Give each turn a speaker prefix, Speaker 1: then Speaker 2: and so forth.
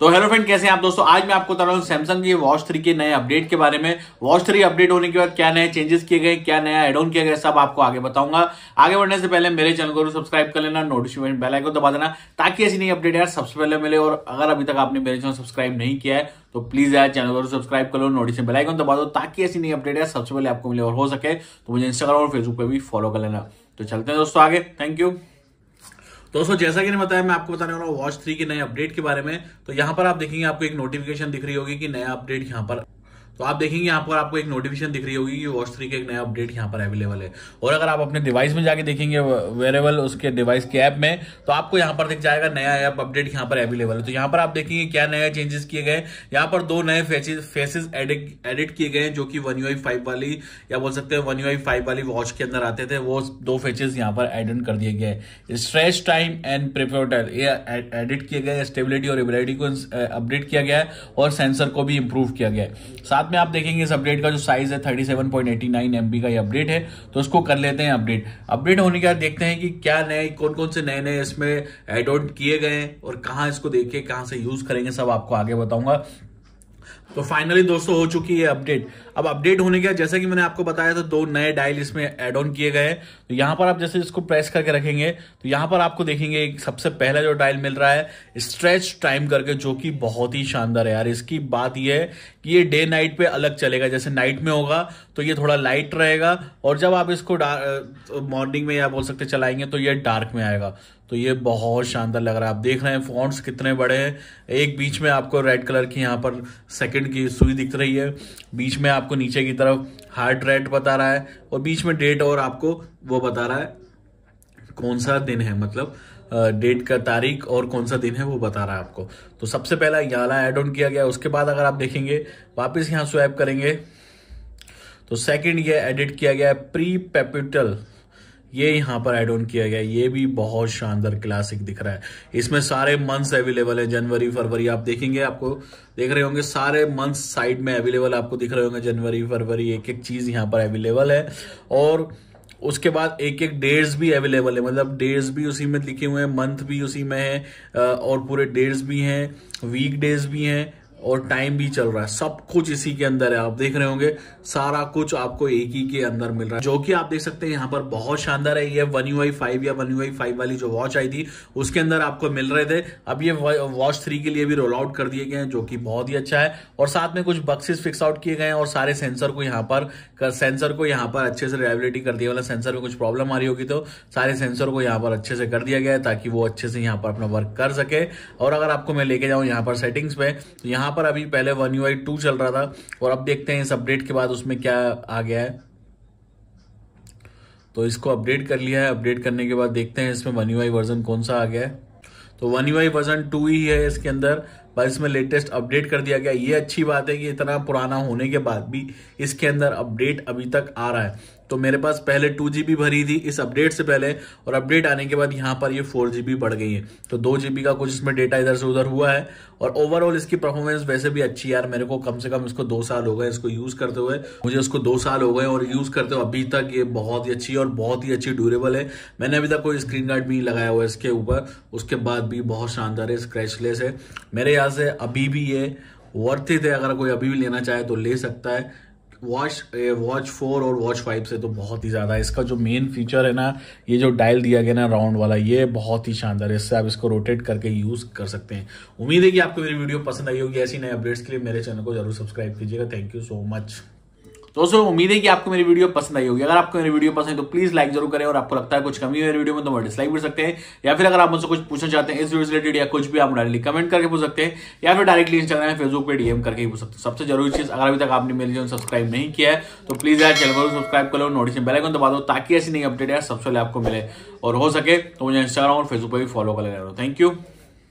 Speaker 1: तो hello friend कैसे हैं आप दोस्तों आज मैं आपको बता रहा हूँ सैमसंग के वॉच थ्री के नए अपडेट के बारे में वॉच थ्री अपडेट होने के बाद क्या नए चेंजेस किए गए क्या नया एड ऑन किया गया सब आपको आगे बताऊंगा आगे बढ़ने से पहले मेरे चैनल को सब्सक्राइब कर लेना नोटिफिकेशन बेल आइकन दबा देना ताकि ऐसी नई अपडेट यार सबसे पहले मिले और अगर अभी तक आपने मेरे चैनल सब्सक्राइब नहीं किया है तो प्लीज यार चैनल को सब्सक्राइब कर लो नोटिफिकेशन बेल आइकन दबा दो ताकि ऐसी नई अपडेट यार सबसे पहले आपको मिले और हो सके तो मुझे इंस्टाग्राम और फेसबुक पर भी फॉलो कर लेना तो चलते हैं दोस्तों आगे थैंक यू दोस्तों जैसा कि नहीं बताया मैं आपको बताने वाला हूँ वॉच थ्री के नए अपडेट के बारे में तो यहाँ पर आप देखेंगे आपको एक नोटिफिकेशन दिख रही होगी कि नया अपडेट यहाँ पर तो आप देखेंगे यहाँ पर आपको एक नोटिफिकेशन दिख रही होगी कि वॉच थ्री का एक नया अपडेट यहाँ पर अवेलेबल है और अगर आप अपने डिवाइस में जाके देखेंगे वेरेबल उसके डिवाइस के ऐप में तो आपको यहाँ पर दिख जाएगा नया ऐप अपडेट यहाँ पर अवेलेबल है तो यहाँ पर आप देखेंगे क्या नया चेंजेस किए गए यहाँ पर दो नए फेसेस एडिट किए गए जो कि वन यू वाली या बोल सकते हैं वन यू वाली वॉच के अंदर आते थे वो दो फेचेस यहाँ पर एडिट कर दिए गए स्ट्रेस टाइम एंड प्रिपोर्टर ये एडिट किए गए स्टेबिलिटी और एबिलिटी को अपडेट किया गया और सेंसर को भी इंप्रूव किया गया साथ में आप देखेंगे इस अपडेट का जो साइज है thirty seven point eighty nine M B का ये अपडेट है तो उसको कर लेते हैं अपडेट अपडेट होने के बाद देखते हैं कि क्या नए कौन कौन से नए नए इसमें एड किए गए और कहाँ इसको देखे कहाँ से यूज करेंगे सब आपको आगे बताऊंगा तो फाइनली दोस्तों हो चुकी है अपडेट अब अपडेट होने के जैसा कि मैंने आपको बताया था दो नए डायल इसमें एड ऑन किए गए तो यहां पर आप जैसे इसको प्रेस करके रखेंगे तो यहां पर आपको देखेंगे सबसे पहला जो डायल मिल रहा है स्ट्रेच टाइम करके जो कि बहुत ही शानदार है यार इसकी बात यह है कि ये डे नाइट पे अलग चलेगा जैसे नाइट में होगा तो ये थोड़ा लाइट रहेगा और जब आप इसको मॉर्निंग में या बोल सकते चलाएंगे तो ये डार्क में आएगा तो ये बहुत शानदार लग रहा है आप देख रहे हैं फॉन्ट्स कितने बड़े हैं एक बीच में आपको रेड कलर की यहाँ पर सेकंड की सुई दिख रही है बीच में आपको नीचे की तरफ हार्ट रेट बता रहा है और बीच में डेट और आपको वो बता रहा है कौन सा दिन है मतलब डेट का तारीख और कौन सा दिन है वो बता रहा है आपको तो सबसे पहला यहाँ एड ऑन किया गया उसके बाद अगर आप देखेंगे वापस यहाँ स्वैप करेंगे तो सेकंड ये एडिट किया गया है प्री पेपिटल ये यहां पर एड ऑन किया गया ये भी बहुत शानदार क्लासिक दिख रहा है इसमें सारे मंथ्स अवेलेबल है जनवरी फरवरी आप देखेंगे आपको देख रहे होंगे सारे मंथ्स साइड में अवेलेबल आपको दिख रहे होंगे जनवरी फरवरी एक एक चीज यहां पर अवेलेबल है और उसके बाद एक एक डेट्स भी अवेलेबल है मतलब डेट्स भी उसी में लिखे हुए हैं मंथ भी उसी में है और पूरे डेट्स भी हैं वीक डेज भी हैं और टाइम भी चल रहा है सब कुछ इसी के अंदर है आप देख रहे होंगे सारा कुछ आपको एक ही के अंदर मिल रहा है जो कि आप देख सकते हैं यहाँ पर बहुत शानदार है ये वन यू फाइव या वन यू फाइव वाली जो वॉच आई थी उसके अंदर आपको मिल रहे थे अब ये वॉच थ्री के लिए भी रोल आउट कर दिए गए हैं जो कि बहुत ही अच्छा है और साथ में कुछ बक्सेस फिक्स आउट किए गए हैं और सारे सेंसर को यहाँ पर सेंसर को यहाँ पर अच्छे से रेबिलिटी कर दिया मतलब सेंसर में कुछ प्रॉब्लम आ रही होगी तो सारे सेंसर को यहाँ पर अच्छे से कर दिया गया है ताकि वो अच्छे से यहाँ पर अपना वर्क कर सके और अगर आपको मैं लेके जाऊँ यहाँ पर सेटिंग्स में तो यहाँ यहाँ पर अभी पहले वन यू आई टू चल रहा था और अब देखते हैं इस अपडेट के बाद उसमें क्या आ गया है तो इसको अपडेट कर लिया है अपडेट करने के बाद देखते हैं इसमें वन यू आई वर्जन कौन सा आ गया है तो one U I version two ही है इसके अंदर पर इसमें लेटेस्ट अपडेट कर दिया गया ये अच्छी बात है कि इतना पुराना होने के बाद भी इसके अंदर अपडेट अभी तक आ रहा है तो मेरे पास पहले टू जी भरी थी इस अपडेट से पहले और अपडेट आने के बाद यहाँ पर ये फोर जी बढ़ गई है तो दो जी का कुछ इसमें डेटा इधर से उधर हुआ है और ओवरऑल इसकी परफॉर्मेंस वैसे भी अच्छी यार मेरे को कम से कम इसको दो साल हो गए इसको यूज़ करते हुए मुझे इसको दो साल हो गए और यूज़ करते हुए अभी तक ये बहुत ही अच्छी और बहुत ही अच्छी ड्यूरेबल है मैंने अभी तक कोई स्क्रीन गार्ड भी लगाया हुआ है इसके ऊपर उसके बाद भी बहुत शानदार है स्क्रैचलेस है मेरे लिहाज से अभी भी ये वर्थ इट है अगर कोई अभी भी लेना चाहे तो ले सकता है वॉच वॉच फोर और वॉच फाइव से तो बहुत ही ज़्यादा इसका जो मेन फीचर है ना ये जो डायल दिया गया ना राउंड वाला ये बहुत ही शानदार है इससे आप इसको रोटेट करके यूज़ कर सकते हैं उम्मीद है कि आपको मेरी वीडियो पसंद आई होगी ऐसी नए अपडेट्स के लिए मेरे चैनल को जरूर सब्सक्राइब कीजिएगा थैंक यू सो मच दोस्तों उम्मीद है कि आपको मेरी वीडियो पसंद आई होगी अगर आपको मेरी वीडियो पसंद है तो प्लीज लाइक जरूर करें और आपको लगता है कुछ कमी है वीडियो में तो डिसलाइक भी सकते हैं या फिर अगर आप मुझसे कुछ पूछना चाहते हैं इस वीडियो से रिलेटेड या कुछ भी आप डायरेक्टली कमेंट करके पूछ सकते हैं या फिर डायरेक्टली इंस्टाग्राम फेसबुक पर डीएम करके पूछ सकते हैं सबसे जरूरी चीज अगर अभी तक आपने मेरे चैनल सब्सक्राइब नहीं किया है तो प्लीज यार चैनल को सब्सक्राइब कर लो नोटिफिकेशन बेल आइकन दबा दो ताकि ऐसी नई अपडेट यार सबसे पहले आपको मिले और हो सके तो मुझे इंस्टाग्राम और फेसबुक पर भी फॉलो कर लेना थैंक यू